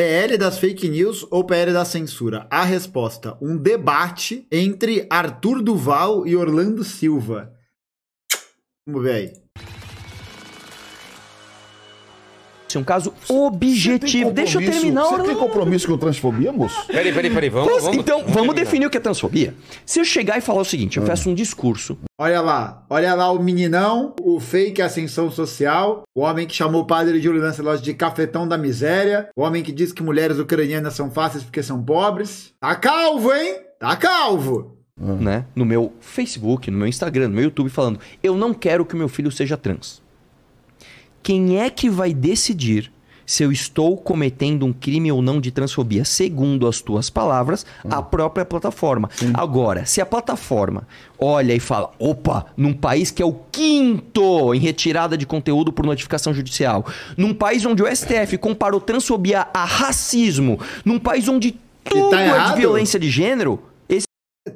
PL das fake news ou PL da censura? A resposta: um debate entre Arthur Duval e Orlando Silva. Vamos ver aí um caso objetivo. Deixa eu terminar. Você tem compromisso com transfobia, moço? Ah, peraí, peraí, peraí. Vamos, então, assim, vamos, então, vamos, vamos definir o que é transfobia. Se eu chegar e falar o seguinte, eu faço ah. um discurso. Olha lá, olha lá o meninão, o fake ascensão social, o homem que chamou o padre Júlio loja de cafetão da miséria, o homem que diz que mulheres ucranianas são fáceis porque são pobres. Tá calvo, hein? Tá calvo! Né? No meu Facebook, no meu Instagram, no meu YouTube, falando: eu não quero que meu filho seja trans. Quem é que vai decidir se eu estou cometendo um crime ou não de transfobia, segundo as tuas palavras, hum. a própria plataforma. Sim. Agora, se a plataforma olha e fala, opa, num país que é o quinto em retirada de conteúdo por notificação judicial, num país onde o STF comparou transfobia a racismo, num país onde tá tudo tá é de violência de gênero,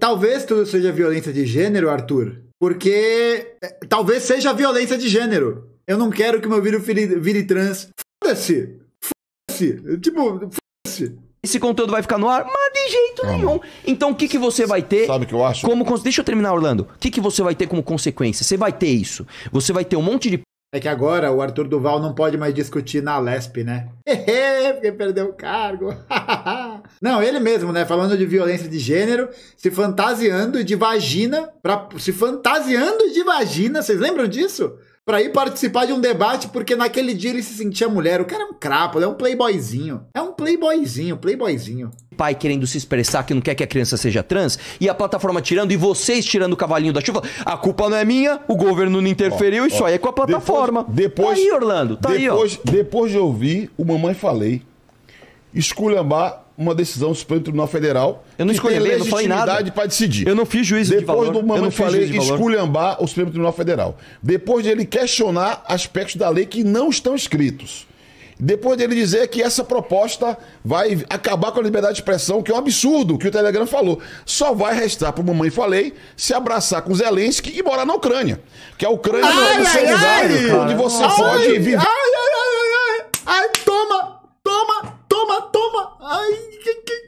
Talvez tudo seja violência de gênero, Arthur, porque eh, talvez seja violência de gênero. Eu não quero que meu vídeo vire, vire trans. Foda-se! Foda-se! Tipo, foda-se! Esse conteúdo vai ficar no ar? Mas de jeito nenhum. Então o que, que você vai ter? Sabe o que eu acho? Como Deixa eu terminar, Orlando. O que, que você vai ter como consequência? Você vai ter isso. Você vai ter um monte de é que agora o Arthur Duval não pode mais discutir na Lesp, né? Hehe, Porque perdeu o cargo. não, ele mesmo, né? Falando de violência de gênero, se fantasiando de vagina, pra, se fantasiando de vagina, vocês lembram disso? para ir participar de um debate porque naquele dia ele se sentia mulher. O cara é um crápula, é um playboyzinho. É um playboyzinho, playboyzinho. Pai querendo se expressar que não quer que a criança seja trans e a plataforma tirando e vocês tirando o cavalinho da chuva. A culpa não é minha, o governo não interferiu, ó, isso ó, aí é com a plataforma. Depois, depois tá aí, Orlando, tá depois, aí, ó. Depois de ouvir o Mamãe Falei esculhambar uma decisão do Supremo Tribunal Federal. Eu não escolhi, eu não falei nada. para decidir. Eu não fiz juízo Depois de valor. Depois do Mamãe eu Falei esculhambar o Supremo Tribunal Federal. Depois de ele questionar aspectos da lei que não estão escritos. Depois dele dizer que essa proposta vai acabar com a liberdade de expressão, que é um absurdo que o Telegram falou. Só vai restar para o Mamãe Falei se abraçar com Zelensky e morar na Ucrânia. Que a Ucrânia ai, não é um lugar onde você ai, pode viver. Ai, ai, ai. Ai, que, que,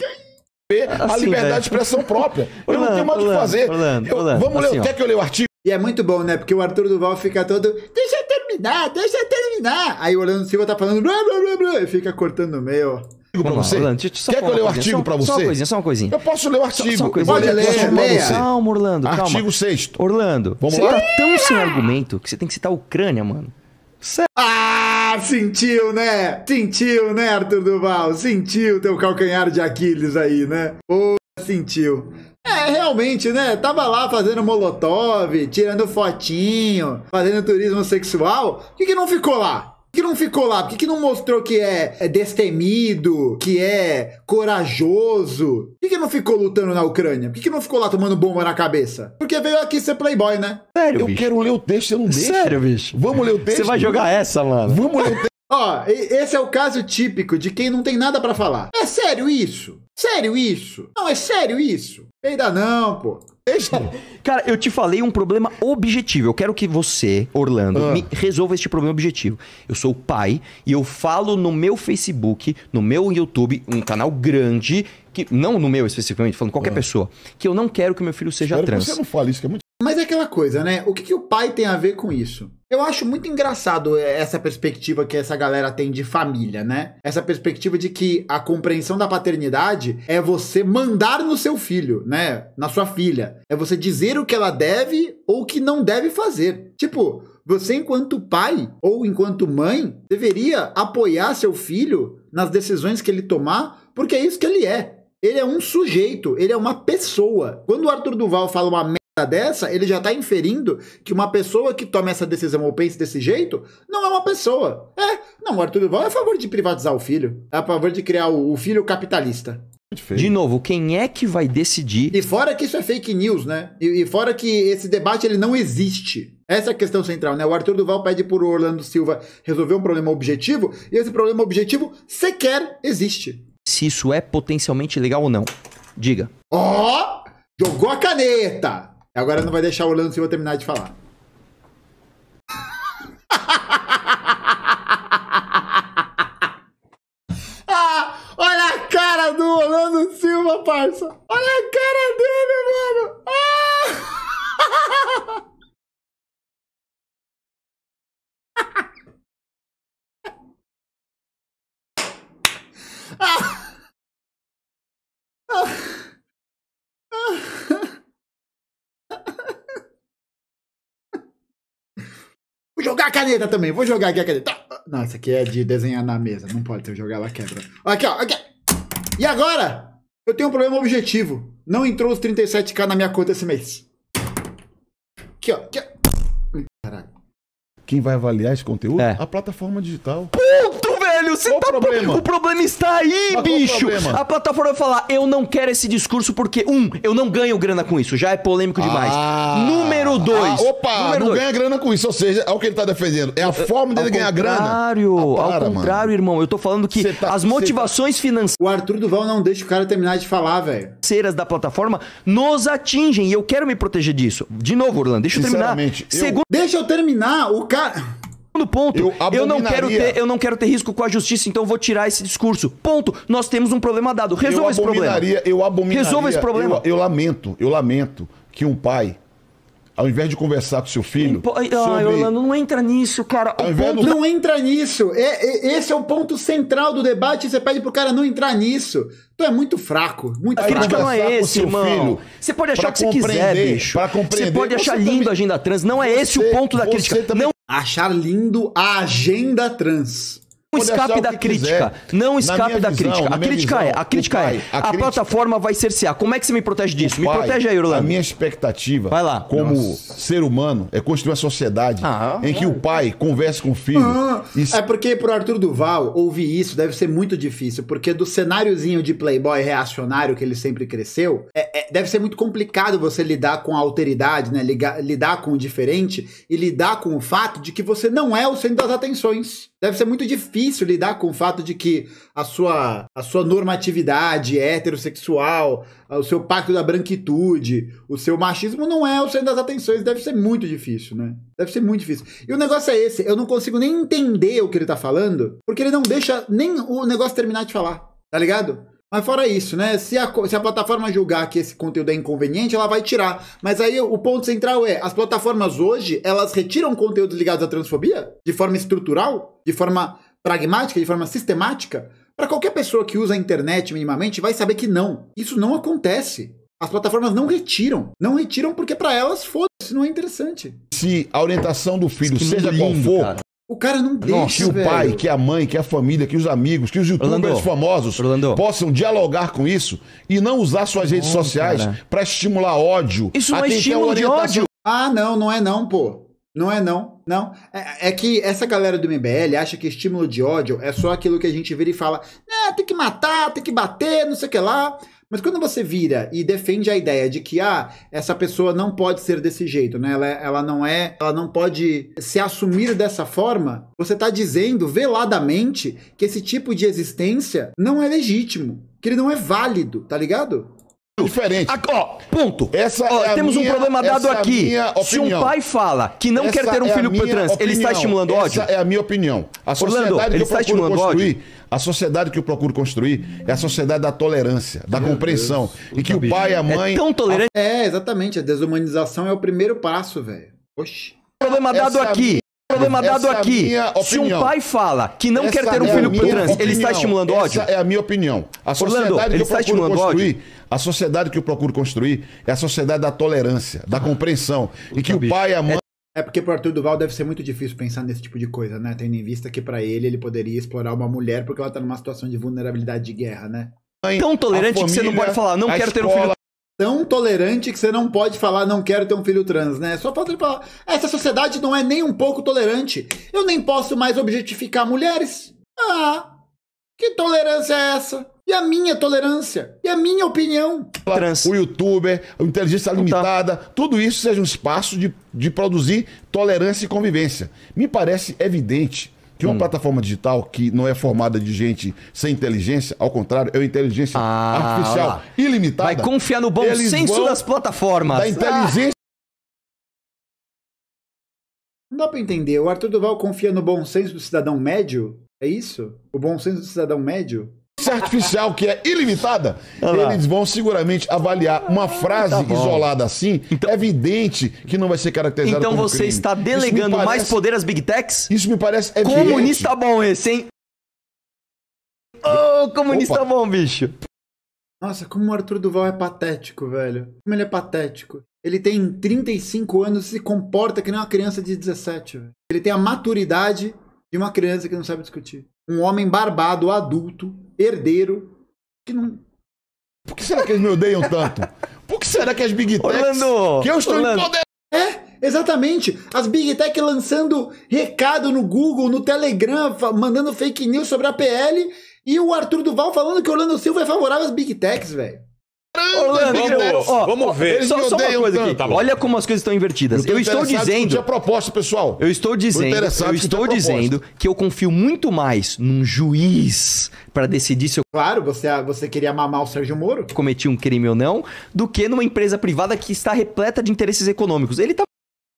que a assim, liberdade né? de expressão própria. Eu não tenho mais o que fazer. Orlando, eu, Orlando, vamos assim, ler, até que eu leio o artigo. E é muito bom, né? Porque o Arthur Duval fica todo. Deixa eu terminar, deixa eu terminar. Aí o Orlando Silva tá falando. Blá, blá, blá, blá, e fica cortando o meio. Pra você? Orlando, deixa, Quer que eu leia o artigo para você? Só uma coisinha, só uma coisinha. Eu posso ler o artigo. Só, só coisinha, Olha, Calma, Orlando, calma. Artigo 6 Orlando, Vamos você lá? tá tão sem argumento que você tem que citar a Ucrânia, mano. Sério? Ah! Ah, sentiu, né? Sentiu, né, Arthur Duval? Sentiu teu calcanhar de Aquiles aí, né? Pô, sentiu. É, realmente, né? Tava lá fazendo molotov, tirando fotinho, fazendo turismo sexual. Por que, que não ficou lá? Por que não ficou lá? Por que, que não mostrou que é, é destemido, que é corajoso? Por que, que não ficou lutando na Ucrânia? Por que, que não ficou lá tomando bomba na cabeça? Porque veio aqui ser playboy, né? Sério, eu bicho. quero ler o texto, eu não deixo. Sério, bicho. Vamos ler o texto. Você vai jogar essa, mano. Vamos ler o texto. Ó, esse é o caso típico de quem não tem nada para falar. É sério isso? Sério isso? Não, é sério isso? Ainda não, pô. Deixa. Cara, eu te falei um problema objetivo. Eu quero que você, Orlando, ah. resolva este problema objetivo. Eu sou o pai e eu falo no meu Facebook, no meu YouTube, um canal grande, que não no meu especificamente, falando qualquer ah. pessoa, que eu não quero que meu filho seja Espero trans. Que você não fala isso, que é muito mas é aquela coisa, né? O que, que o pai tem a ver com isso? Eu acho muito engraçado é, essa perspectiva que essa galera tem de família, né? Essa perspectiva de que a compreensão da paternidade é você mandar no seu filho, né? Na sua filha. É você dizer o que ela deve ou que não deve fazer. Tipo, você, enquanto pai ou enquanto mãe, deveria apoiar seu filho nas decisões que ele tomar, porque é isso que ele é. Ele é um sujeito, ele é uma pessoa. Quando o Arthur Duval fala uma dessa, ele já está inferindo que uma pessoa que toma essa decisão ou pensa desse jeito não é uma pessoa. É, não, o Arthur Duval é a favor de privatizar o filho, é a favor de criar o, o filho capitalista. De novo, quem é que vai decidir? E fora que isso é fake news, né? E, e, fora que esse debate ele não existe. Essa é a questão central, né? O Arthur Duval pede por Orlando Silva resolver um problema objetivo e esse problema objetivo sequer existe. Se isso é potencialmente legal ou não. Diga. Ó! Oh, jogou a caneta! Agora não vai deixar o Orlando Silva terminar de falar. ah, olha a cara do Orlando Silva, parça! Olha a cara dele, mano! Ah! ah! jogar a caneta também. Vou jogar aqui a caneta. Nossa, aqui é de desenhar na mesa. Não pode, ter jogar ela quebra. Aqui, ó. Aqui. E agora? Eu tenho um problema objetivo. Não entrou os 37k na minha conta esse mês. Aqui, ó. Aqui, ó. Caraca. Quem vai avaliar esse conteúdo? É. A plataforma digital. Você qual tá. Problema? O problema está aí, bicho! A plataforma vai falar: eu não quero esse discurso porque, um, eu não ganho grana com isso, já é polêmico demais. Ah, Número ah, dois. Ah, opa, Número não dois. ganha grana com isso, ou seja, é o que ele tá defendendo. É a forma dele ganhar grana. Contrário, ah, para, ao contrário, irmão. Eu tô falando que tá, as tá- motivações tá... financeiras. O Arthur Duval não deixa o cara terminar de falar, velho. Ceras da plataforma nos atingem e eu quero me proteger disso. De novo, Orlando, deixa eu terminar. Eu... Segundo... Deixa eu terminar, o cara. Segundo ponto, eu, eu, não quero ter, eu não quero ter risco com a justiça, então vou tirar esse discurso. Ponto. Nós temos um problema dado. Resolva esse problema. Eu abominaria. Resolva esse problema. Eu, eu, lamento, eu lamento que um pai, ao invés de conversar com seu filho. Sobre... Orlando, não entra nisso, cara. Ponto... Não entra nisso. É, é, esse é o ponto central do debate. Você pede pro cara não entrar nisso. Tu é muito fraco. Muito a fraco. crítica não é esse, irmão. Você pode achar o que você quiser, bicho. Você pode achar lindo também... a agenda trans. Não é esse você, o ponto da crítica. Também... Não achar lindo a agenda trans não escape da crítica. Não escape da crítica. A crítica visão, é, a crítica pai, é, a, a crítica... plataforma vai cercear. Como é que você me protege disso? Pai, me protege aí, Orlando. A minha expectativa vai lá. como Nossa. ser humano é construir uma sociedade ah, em que é. o pai converse com o filho. Ah, e... É porque pro Arthur Duval ouvir isso deve ser muito difícil, porque do cenáriozinho de playboy reacionário que ele sempre cresceu, é, é, deve ser muito complicado você lidar com a alteridade, né? lidar com o diferente e lidar com o fato de que você não é o centro das atenções deve ser muito difícil lidar com o fato de que a sua, a sua normatividade heterossexual, o seu pacto da branquitude, o seu machismo não é o centro das atenções. Deve ser muito difícil, né? Deve ser muito difícil. E o negócio é esse, eu não consigo nem entender o que ele tá falando, porque ele não deixa nem o negócio terminar de falar, tá ligado? Mas fora isso, né? Se a, se a plataforma julgar que esse conteúdo é inconveniente, ela vai tirar. Mas aí o ponto central é: as plataformas hoje, elas retiram conteúdos ligados à transfobia? De forma estrutural? De forma pragmática? De forma sistemática? Para qualquer pessoa que usa a internet minimamente, vai saber que não. Isso não acontece. As plataformas não retiram. Não retiram porque para elas, foda-se, não é interessante. Se a orientação do filho, seja lindo, qual for, cara. O cara não deixa, Nossa, que o pai, que a mãe, que a família, que os amigos, que os youtubers Orlando, famosos Orlando. possam dialogar com isso e não usar suas redes Bom, sociais para estimular ódio. Isso não é estímulo de ódio. Ah, não, não é não, pô. Não é não, não. É, é, que essa galera do MBL acha que estímulo de ódio é só aquilo que a gente vira e fala, ah, tem que matar, tem que bater, não sei o que lá. Mas quando você vira e defende a ideia de que ah, essa pessoa não pode ser desse jeito, né? Ela, é, ela não é, ela não pode se assumir dessa forma, você está dizendo veladamente que esse tipo de existência não é legítimo, que ele não é válido, tá ligado? diferente. A, ah, ó, ponto. Essa ó, é temos um problema dado é aqui. É Se um pai fala que não essa quer ter um é filho trans, opinião. ele está estimulando essa ódio? Essa é a minha opinião. A sociedade Orlando, ele está estimulando ódio? A sociedade que eu procuro construir é a sociedade da tolerância, da Meu compreensão. Deus. E que o pai e a mãe. É tão tolerante. É, exatamente. A desumanização é o primeiro passo, velho. Oxi. Problema dado essa é aqui. Minha... Problema dado é aqui. Se um pai fala que não essa quer ter um filho trans, opinião. ele está estimulando ódio? Essa é a minha opinião. A sociedade Orlando, que ele eu está estimulando construir ódio? A sociedade que eu procuro construir é a sociedade da tolerância, da compreensão. e que o pai e a mãe. É, é porque para Arthur Duval deve ser muito difícil pensar nesse tipo de coisa, né? Tendo em vista que para ele ele poderia explorar uma mulher porque ela está numa situação de vulnerabilidade de guerra, né? Tão tolerante família, que você não pode falar, não quero escola, ter um filho. Tão tolerante que você não pode falar, não quero ter um filho trans, né? Só falta ele falar, essa sociedade não é nem um pouco tolerante. Eu nem posso mais objetificar mulheres. Ah, que tolerância é essa? E a minha tolerância? E a minha opinião? Trans. O youtuber, a inteligência então tá. limitada, tá. tudo isso seja um espaço de, de produzir tolerância e convivência. Me parece evidente que uma hum. plataforma digital que não é formada de gente sem inteligência, ao contrário, é uma inteligência ah, artificial ilimitada. Vai confiar no bom senso das plataformas. Da inteligência. Ah. Não dá pra entender. O Arthur Duval confia no bom senso do cidadão médio é isso? O bom senso do cidadão médio? artificial que é ilimitada, Olá. eles vão seguramente avaliar uma tá frase tá isolada assim. Então, é evidente que não vai ser caracterizada Então como você crime. está delegando parece, mais poder às big techs? Isso me parece evidente. Comunista bom esse, hein? Ô, oh, comunista Opa. bom, bicho. Nossa, como o Arthur Duval é patético, velho. Como ele é patético. Ele tem 35 anos e se comporta que nem uma criança de 17, velho. Ele tem a maturidade uma criança que não sabe discutir. Um homem barbado, adulto, herdeiro, que não. Por que será que eles me odeiam tanto? Por que será que as Big Tech Orlando, que eu estou Orlando. em poder. É, exatamente. As Big Tech lançando recado no Google, no Telegram, mandando fake news sobre a PL. E o Arthur Duval falando que Orlando Silva é favorável às Big Techs, velho. Orlando, vamos, vamos ver. Só, só uma coisa aqui. Tá Olha como as coisas estão invertidas. Eu, estou dizendo. proposta, pessoal. Eu estou dizendo. Eu estou dizendo que eu confio muito mais num juiz para decidir se eu. Claro, você, você queria mamar o Sérgio Moro? Cometi um crime ou não, do que numa empresa privada que está repleta de interesses econômicos. Ele tá.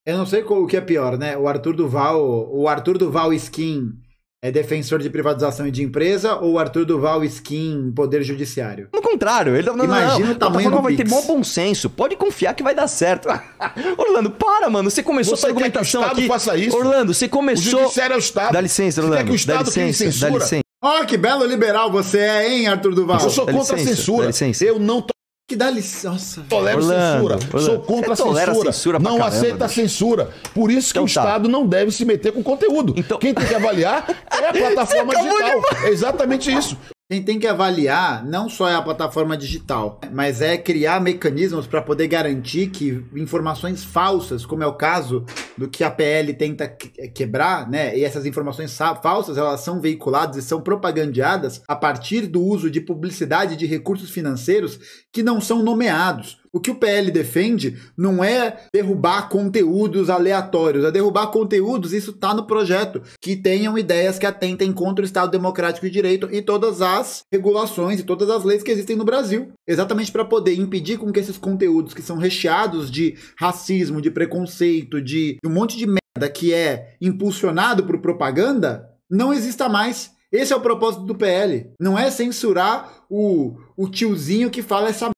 Eu não sei qual, o que é pior, né? O Arthur Duval, o Arthur Duval Skin é defensor de privatização e de empresa ou Arthur Duval skin poder judiciário? No contrário, ele tá- não, Imagina não, não, o tamanho do vai ter mó bom senso, pode confiar que vai dar certo. Orlando, para, mano, você começou você essa argumentação quer que o Estado aqui. Faça isso? Orlando, você começou. O judiciário é o Estado. Dá licença, Orlando. Você quer que o Estado dá licença, dá licença. Ó, oh, que belo liberal você é, hein, Arthur Duval? Eu sou contra a censura. Eu não tô que dá licença. Nossa, tolero Orlando, censura. Orlando. Sou contra a censura. censura não caramba, aceita a censura. Por isso então que o tá. Estado não deve se meter com conteúdo. Então... Quem tem que avaliar é a é plataforma é digital. É exatamente isso. Quem tem que avaliar não só é a plataforma digital, mas é criar mecanismos para poder garantir que informações falsas, como é o caso do que a PL tenta eh, quebrar, né? E essas informações falsas, elas são veiculadas e são propagandeadas a partir do uso de publicidade de recursos financeiros que não são nomeados. O que o PL defende não é derrubar conteúdos aleatórios, é derrubar conteúdos, isso está no projeto, que tenham ideias que atentem contra o Estado Democrático de Direito e todas as regulações e todas as leis que existem no Brasil, exatamente para poder impedir com que esses conteúdos que são recheados de racismo, de preconceito, de um monte de merda que é impulsionado por propaganda, não exista mais. Esse é o propósito do PL. Não é censurar o, o tiozinho que fala essa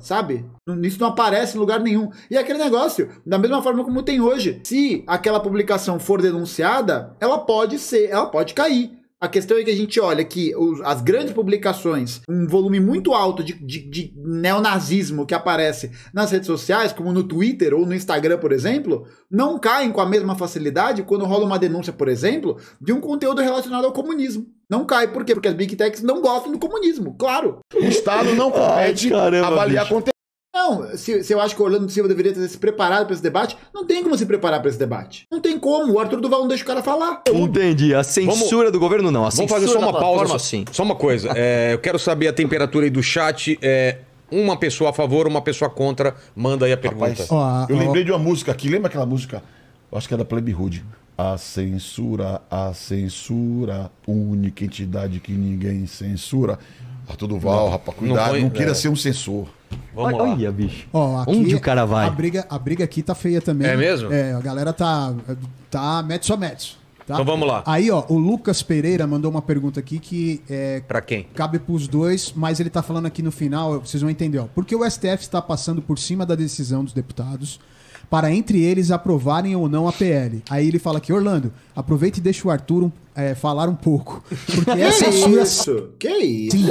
sabe? Isso não aparece em lugar nenhum. E é aquele negócio, da mesma forma como tem hoje, se aquela publicação for denunciada, ela pode ser, ela pode cair. A questão é que a gente olha que os, as grandes publicações, um volume muito alto de, de, de neonazismo que aparece nas redes sociais, como no Twitter ou no Instagram, por exemplo, não caem com a mesma facilidade quando rola uma denúncia, por exemplo, de um conteúdo relacionado ao comunismo. Não cai, por quê? Porque as Big Techs não gostam do comunismo, claro. O Estado não compete Ai, caramba, avaliar bicho. conteúdo. Não, se, se, eu acho que o Orlando Silva deveria ter se preparado para esse debate, não tem como se preparar para esse debate. Não tem como. O Arthur Duval não deixa o cara falar. Entendi. A censura vamos, do governo não. A vamos fazer só uma pausa. Só, assim. só uma coisa. É, eu quero saber a temperatura aí do chat. É, uma pessoa a favor, uma pessoa contra. Manda aí a pergunta. Rapaz, eu lembrei de uma música aqui. Lembra aquela música? Eu acho que é da Plebe Hood. A censura, a censura, única entidade que ninguém censura. Arthur Duval, rapaz, cuidado. Não, foi, não queira é. ser um censor. Vamos Olha, lá. Olha, bicho. Ó, aqui, Onde o cara vai? A briga, a briga aqui tá feia também. É mesmo? É, a galera tá. Tá mete só mete. Tá? Então vamos lá. Aí, ó, o Lucas Pereira mandou uma pergunta aqui que é. Pra quem? Cabe pros dois, mas ele tá falando aqui no final, vocês vão entender, ó. Porque o STF está passando por cima da decisão dos deputados para entre eles aprovarem ou não a PL. Aí ele fala que, Orlando, aproveita e deixa o Arthur um, é, falar um pouco. Porque que essa censura. Isso? Que isso? Sim,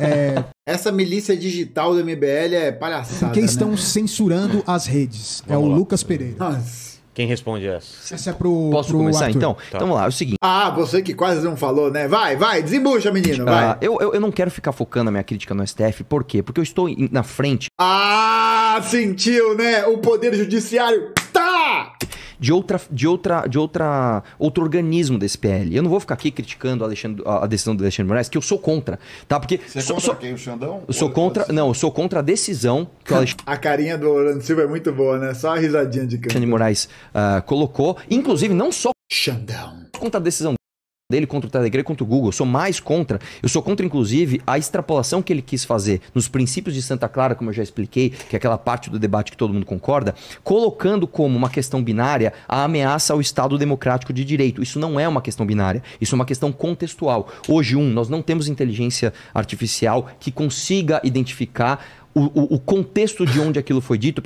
é... Essa milícia digital do MBL é palhaçada. Porque né? estão censurando as redes. É vamos é o lá. Lucas Pereira. Nossa. Quem responde essa? Essa é pro. Posso pro começar Arthur. então? Tá. Então vamos lá, é o seguinte. Ah, você que quase não falou, né? Vai, vai, desembucha, menino, ah, vai. eu, eu, eu, não quero ficar focando a minha crítica no STF, por quê? Porque eu estou na frente. Ah! sentiu, né? O poder judiciário tá! de outra de outra de outra outro organismo desse PL. Eu não vou ficar aqui criticando a, Alexandre, a decisão do Alexandre Moraes, que eu sou contra, tá? Porque Você é sou, contra sou, quem, o Xandão? Eu sou contra, não, eu sou contra a decisão que o Alexandre... A carinha do Orlando Silva é muito boa, né? Só a risadinha de canto. Alexandre Moraes uh, colocou, inclusive não só Xandão. Contra a decisão dele contra o Telegram, contra o Google. Eu sou mais contra. Eu sou contra, inclusive, a extrapolação que ele quis fazer nos princípios de Santa Clara, como eu já expliquei, que é aquela parte do debate que todo mundo concorda, colocando como uma questão binária a ameaça ao Estado democrático de direito. Isso não é uma questão binária. Isso é uma questão contextual. Hoje, um, nós não temos inteligência artificial que consiga identificar o, o, o contexto de onde aquilo foi dito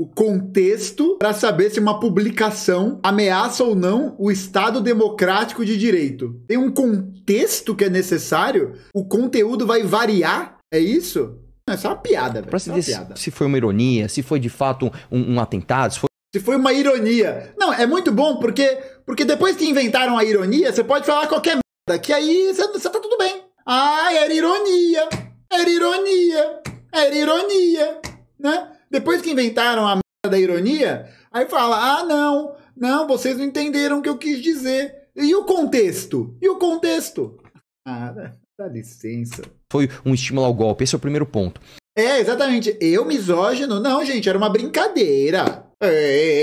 o contexto para saber se uma publicação ameaça ou não o Estado democrático de direito. Tem um contexto que é necessário? O conteúdo vai variar? É isso? Não, é só uma piada, velho. se, é dizer, se foi uma ironia, se foi de fato um, um atentado, se foi... se foi uma ironia. Não, é muito bom porque, porque depois que inventaram a ironia, você pode falar qualquer merda, que aí você tá tudo bem. Ah, era ironia, era ironia, era ironia, né? Depois que inventaram a merda da ironia, aí fala: ah, não, não, vocês não entenderam o que eu quis dizer. E o contexto? E o contexto? Ah, dá licença. Foi um estímulo ao golpe, esse é o primeiro ponto. É, exatamente. Eu misógino? Não, gente, era uma brincadeira. É, é,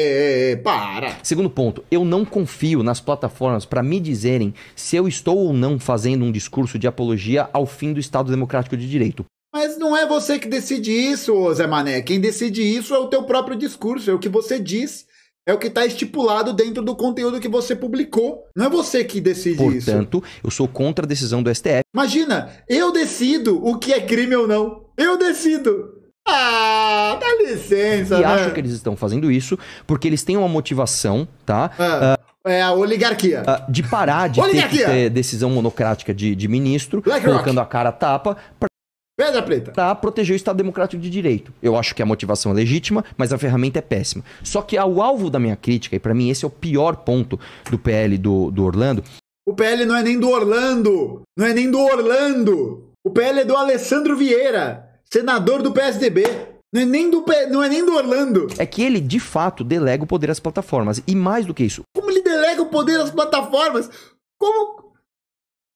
é, é para. Segundo ponto, eu não confio nas plataformas para me dizerem se eu estou ou não fazendo um discurso de apologia ao fim do Estado Democrático de Direito. Mas não é você que decide isso, Zé Mané. Quem decide isso é o teu próprio discurso, é o que você diz, é o que está estipulado dentro do conteúdo que você publicou. Não é você que decide Portanto, isso. Portanto, eu sou contra a decisão do STF. Imagina, eu decido o que é crime ou não. Eu decido. Ah, dá licença, E né? acho que eles estão fazendo isso porque eles têm uma motivação, tá? Ah. Uh, é a oligarquia. Uh, de parar de ter, ter, decisão monocrática de, de ministro, Black colocando Rock. a cara tapa. Pra Pedra preta. Para proteger o Estado Democrático de Direito. Eu acho que é a motivação é legítima, mas a ferramenta é péssima. Só que ao alvo da minha crítica, e para mim esse é o pior ponto do PL do, do Orlando. O PL não é nem do Orlando! Não é nem do Orlando! O PL é do Alessandro Vieira, senador do PSDB. Não é, nem do, não é nem do Orlando. É que ele, de fato, delega o poder às plataformas. E mais do que isso. Como ele delega o poder às plataformas? Como,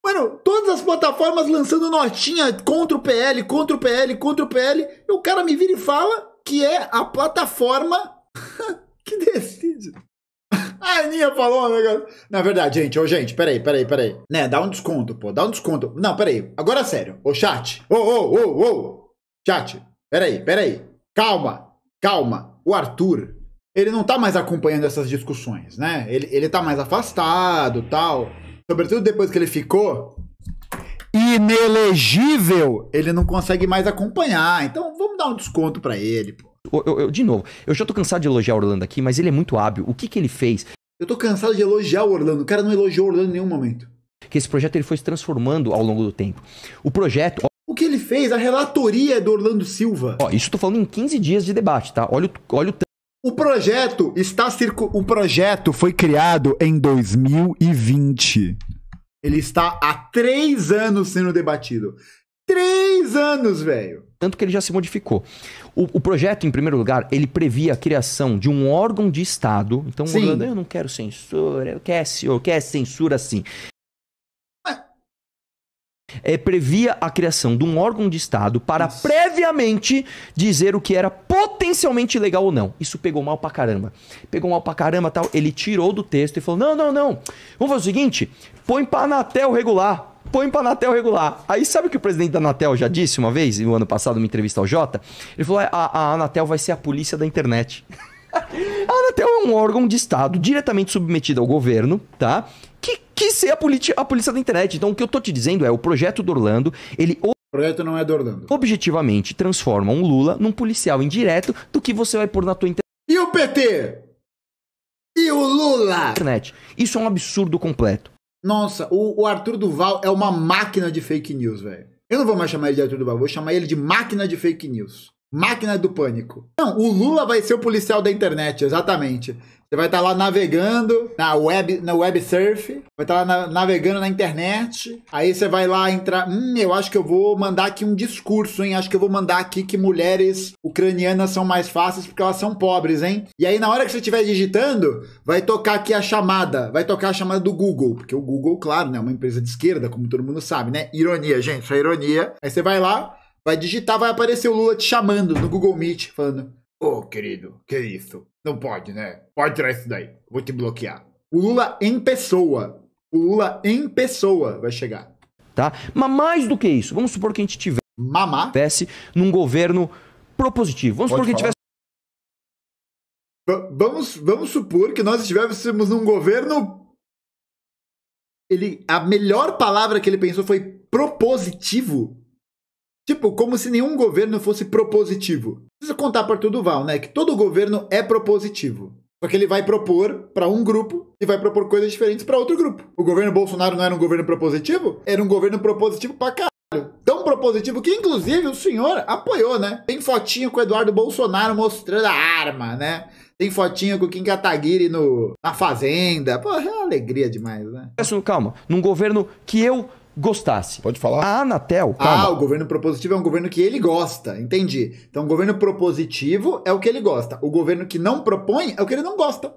Mano, todas as plataformas lançando notinha contra o PL, contra o PL, contra o PL. E o cara me vira e fala que é a plataforma que decide. A Aninha falou um né, negócio. Na verdade, gente, ô gente, peraí, peraí, peraí. Né, dá um desconto, pô, dá um desconto. Não, peraí, agora é sério. Ô chat, ô, ô, ô, ô. Chat, peraí, peraí. Calma, calma. O Arthur, ele não tá mais acompanhando essas discussões, né? Ele, ele tá mais afastado tal sobretudo depois que ele ficou inelegível, ele não consegue mais acompanhar. Então vamos dar um desconto para ele, pô. Eu, eu, de novo, eu já tô cansado de elogiar o Orlando aqui, mas ele é muito hábil. O que, que ele fez? Eu tô cansado de elogiar o Orlando. O cara não elogiou o Orlando em nenhum momento. Que esse projeto ele foi se transformando ao longo do tempo. O projeto. O que ele fez? A relatoria do Orlando Silva. Ó, isso tô falando em 15 dias de debate, tá? Olha, olha o o projeto está circu... O projeto foi criado em 2020. Ele está há três anos sendo debatido. Três anos, velho! Tanto que ele já se modificou. O, o, projeto, em primeiro lugar, ele previa a criação de um órgão de Estado. Então, sim. Orlando, eu não quero censura, eu quero, eu quero censura sim. É, é previa a criação de um órgão de Estado para Isso. previamente dizer o que era potencialmente legal ou não. Isso pegou mal pra caramba. Pegou mal pra caramba tal. Ele tirou do texto e falou: não, não, não. Vamos fazer o seguinte: põe pra Anatel regular. Põe pra Anatel regular. Aí sabe o que o presidente da Anatel já disse uma vez, no ano passado, numa entrevista ao Jota? Ele falou: é, a, a Anatel vai ser a polícia da internet. A Anatel é um órgão de Estado diretamente submetido ao governo, tá? Que, que ser a, a polícia da internet. Então, o que eu tô te dizendo é, o projeto do Orlando, ele o projeto não é do Orlando. Objetivamente, transforma um Lula num policial indireto do que você vai pôr na tua internet. E o PT? E o Lula? Internet. Isso é um absurdo completo. Nossa, o, o Arthur Duval é uma máquina de fake news, velho. Eu não vou mais chamar ele de Arthur Duval, vou chamar ele de máquina de fake news. Máquina do pânico. Não, o Lula vai ser o policial da internet, exatamente. Você vai estar tá lá navegando na web, na web surf, vai estar tá lá na, navegando na internet. Aí você vai lá entrar, hum, eu acho que eu vou mandar aqui um discurso, hein? Acho que eu vou mandar aqui que mulheres ucranianas são mais fáceis porque elas são pobres, hein? E aí na hora que você estiver digitando, vai tocar aqui a chamada, vai tocar a chamada do Google, porque o Google, claro, né, é uma empresa de esquerda, como todo mundo sabe, né? Ironia, gente, isso é ironia. Aí você vai lá, vai digitar, vai aparecer o Lula te chamando no Google Meet, falando: "Ô, oh, querido, que é isso?" Não pode, né? Pode tirar isso daí. Vou te bloquear. O Lula em pessoa. O Lula em pessoa vai chegar. Tá? Mas mais do que isso, vamos supor que a gente tivesse Mamá. num governo propositivo. Vamos pode supor que gente tivesse. V vamos, vamos supor que nós estivéssemos num governo. Ele, a melhor palavra que ele pensou foi propositivo. Tipo, como se nenhum governo fosse propositivo. Preciso contar para tudo Val, né? Que todo governo é propositivo. Só que ele vai propor para um grupo e vai propor coisas diferentes para outro grupo. O governo Bolsonaro não era um governo propositivo? Era um governo propositivo para caralho. Tão propositivo que, inclusive, o senhor apoiou, né? Tem fotinho com o Eduardo Bolsonaro mostrando a arma, né? Tem fotinho com o Kim Kataguiri no, na fazenda. Pô, é uma alegria demais, né? Calma, num governo que eu gostasse. Pode falar. A Anatel. Ah, calma. Ah, o governo propositivo é um governo que ele gosta, entendi. Então, o governo propositivo é o que ele gosta. O governo que não propõe é o que ele não gosta.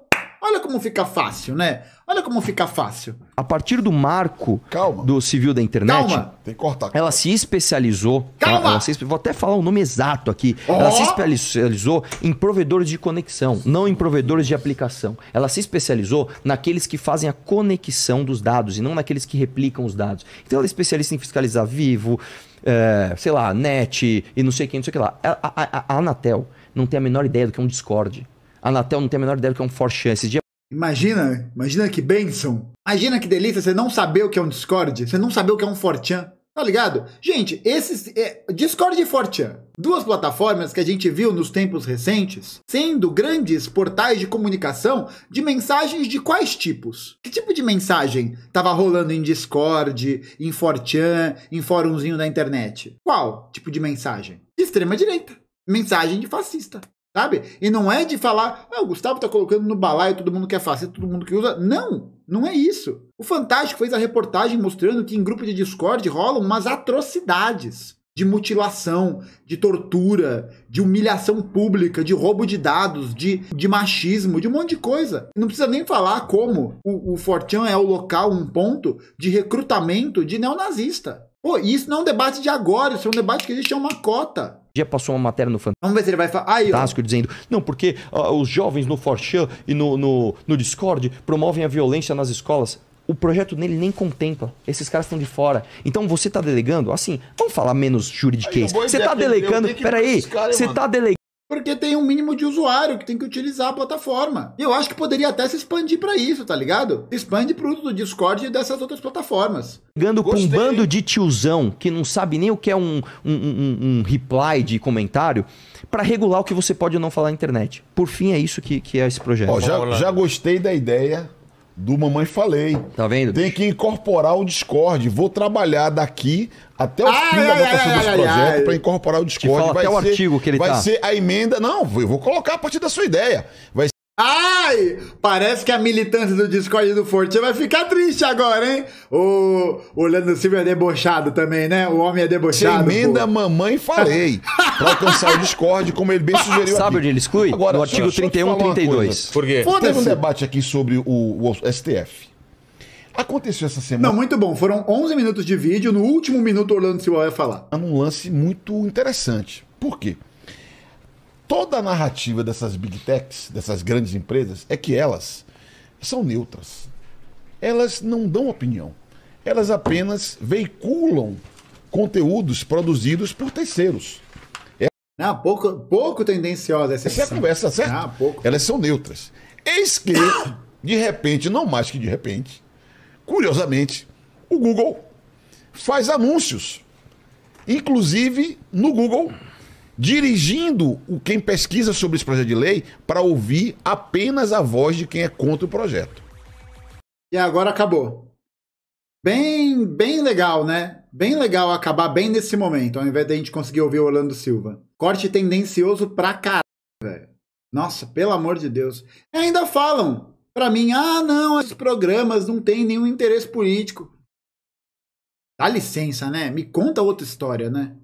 Olha como fica fácil, né? Olha como fica fácil. A partir do marco Calma. do civil da internet. Calma. Tem que cortar. Ela se especializou. Tá? Calma. Ela, se, vou até falar o nome exato aqui. Oh. Ela se especializou em provedores de conexão, não em provedores de aplicação. Ela se especializou naqueles que fazem a conexão dos dados e não naqueles que replicam os dados. Então ela é especialista em fiscalizar vivo, é, sei lá, net e não sei quem, não sei o que lá. A, a, a Anatel não tem a menor ideia do que é um Discord. A Anatel não tem a menor ideia do que é um Forchan. Esse dia Imagina, imagina que benção. Imagina que delícia você não saber o que é um Discord, você não saber o que é um Fortran. Tá ligado? Gente, esses é, Discord e Fortran, duas plataformas que a gente viu nos tempos recentes, sendo grandes portais de comunicação de mensagens de quais tipos? Que tipo de mensagem tava rolando em Discord, em Fortran, em fórumzinho da internet? Qual tipo de mensagem? De extrema direita. Mensagem de fascista. Sabe? E não é de falar, ah, o Gustavo tá colocando no balaio, todo mundo quer fazer, todo mundo que usa. Não, não é isso. O Fantástico fez a reportagem mostrando que em grupo de Discord rolam umas atrocidades de mutilação, de tortura, de humilhação pública, de roubo de dados, de, de machismo, de um monte de coisa. Não precisa nem falar como o, o Fortean é o local, um ponto de recrutamento de neonazista. Pô, isso não é um debate de agora, isso é um debate que existe há uma cota. Já passou uma matéria no Fantástico. Vamos ver se ele vai falar. Aí, Fantástico dizendo, não, porque uh, os jovens no Forchan e no, no, no Discord promovem a violência nas escolas. O projeto nele nem contempla. Esses caras estão de fora. Então você está delegando, assim, vamos falar menos juridiquês. Você está delegando. Peraí, você está delegando porque tem um mínimo de usuário que tem que utilizar a plataforma. E eu acho que poderia até se expandir para isso, tá ligado? expande pro do Discord e dessas outras plataformas. Ligando com um bando de tiozão que não sabe nem o que é um, um, um, um reply de comentário para regular o que você pode ou não falar na internet. Por fim, é isso que, que é esse projeto. Ó, já, já gostei da ideia do Mamãe Falei. Tá vendo? Tem que incorporar o Discord. Vou trabalhar daqui até o ai, fim ai, da votação desse projeto para incorporar o Discord. Te fala vai até ser, o artigo que ele vai tá. Vai ser a emenda. Não, eu vou colocar a partir da sua ideia. Vai Ai! Parece que a militância do Discord do Forte vai ficar triste agora, hein? O, Orlando Silva é debochado também, né? O homem é debochado. Sem emenda, mamãe, falei. pra alcançar o Discord, como ele bem sugeriu. Sabe onde ele exclui? Agora, no artigo 31 32. Por quê? Teve um debate aqui sobre o, o STF. Aconteceu essa semana. Não, muito bom. Foram 11 minutos de vídeo. No último minuto, o Orlando Silva vai falar. Há um lance muito interessante. Por quê? toda a narrativa dessas big techs, dessas grandes empresas, é que elas são neutras. Elas não dão opinião. Elas apenas veiculam conteúdos produzidos por terceiros. É... Ah, pouco, pouco tendenciosa essa, essa é a conversa, certo? Ah, pouco. Elas são neutras. Eis que, de repente, não mais que de repente, curiosamente, o Google faz anúncios, inclusive no Google dirigindo o quem pesquisa sobre esse projeto de lei para ouvir apenas a voz de quem é contra o projeto. E agora acabou. Bem, bem legal, né? Bem legal acabar bem nesse momento, ao invés de a gente conseguir ouvir o Orlando Silva. Corte tendencioso pra caralho, velho. Nossa, pelo amor de Deus. E ainda falam pra mim, ah, não, esses programas não têm nenhum interesse político. Dá licença, né? Me conta outra história, né?